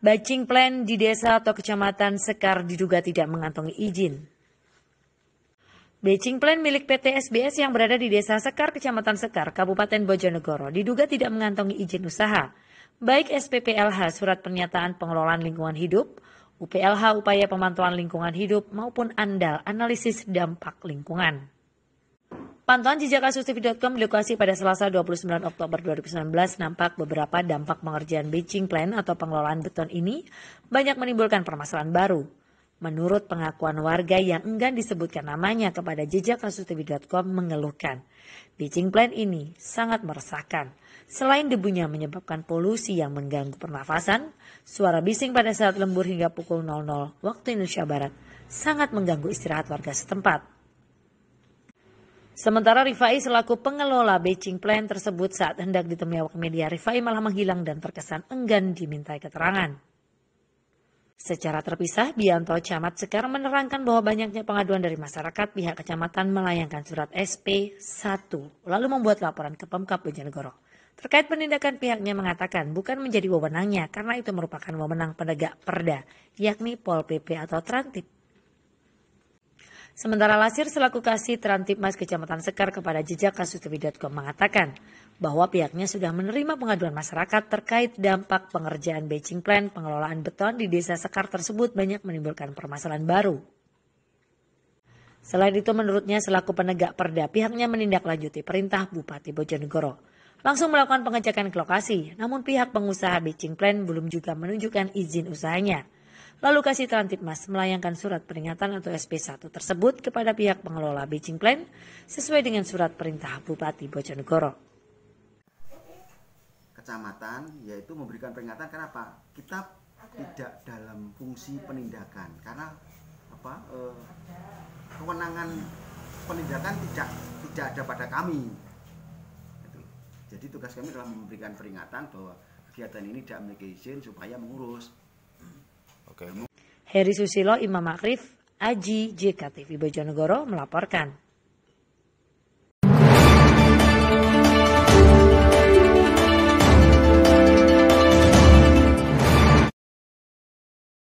Bacing plan di desa atau kecamatan Sekar diduga tidak mengantongi izin. Bacing plan milik PT SBS yang berada di desa Sekar, kecamatan Sekar, Kabupaten Bojonegoro diduga tidak mengantongi izin usaha. Baik SPPLH surat pernyataan pengelolaan lingkungan hidup, UPLH upaya pemantauan lingkungan hidup maupun andal analisis dampak lingkungan. Pantauan jejak kasus TV.com dilokasi pada Selasa 29 Oktober 2019 nampak beberapa dampak pengerjaan beijing plan atau pengelolaan beton ini banyak menimbulkan permasalahan baru. Menurut pengakuan warga yang enggan disebutkan namanya kepada jejak kasus TV.com mengeluhkan, beijing plan ini sangat meresahkan. Selain debunya menyebabkan polusi yang mengganggu pernafasan, suara bising pada saat lembur hingga pukul 00 waktu Indonesia Barat sangat mengganggu istirahat warga setempat. Sementara Rifai selaku pengelola Beijing Plan tersebut saat hendak ditemui awak media, Rifai malah menghilang dan terkesan enggan dimintai keterangan. Secara terpisah, Bianto Camat sekarang menerangkan bahwa banyaknya pengaduan dari masyarakat pihak kecamatan melayangkan surat SP1 lalu membuat laporan ke Pemkap Bojonegoro. Terkait penindakan pihaknya mengatakan bukan menjadi wewenangnya karena itu merupakan wewenang penegak perda yakni Pol PP atau Trantip. Sementara Lasir selaku kasih mas Kecamatan Sekar kepada jejak kasutewi.com mengatakan bahwa pihaknya sudah menerima pengaduan masyarakat terkait dampak pengerjaan batching plan pengelolaan beton di desa Sekar tersebut banyak menimbulkan permasalahan baru. Selain itu menurutnya selaku penegak perda pihaknya menindaklanjuti perintah Bupati Bojonegoro langsung melakukan pengecekan ke lokasi. Namun pihak pengusaha Beijing Plan belum juga menunjukkan izin usahanya. Lalu kasih Trantipmas melayangkan surat peringatan atau SP1 tersebut kepada pihak pengelola Beijing Plan sesuai dengan surat perintah Bupati Bojonegoro kecamatan yaitu memberikan peringatan kenapa kita tidak dalam fungsi penindakan karena apa eh, kewenangan penindakan tidak tidak ada pada kami gitu. jadi tugas kami adalah memberikan peringatan bahwa kegiatan ini tidak memiliki izin supaya mengurus Heri Susilo, Imam Makrif, Aji, JKTV Bojonegoro melaporkan.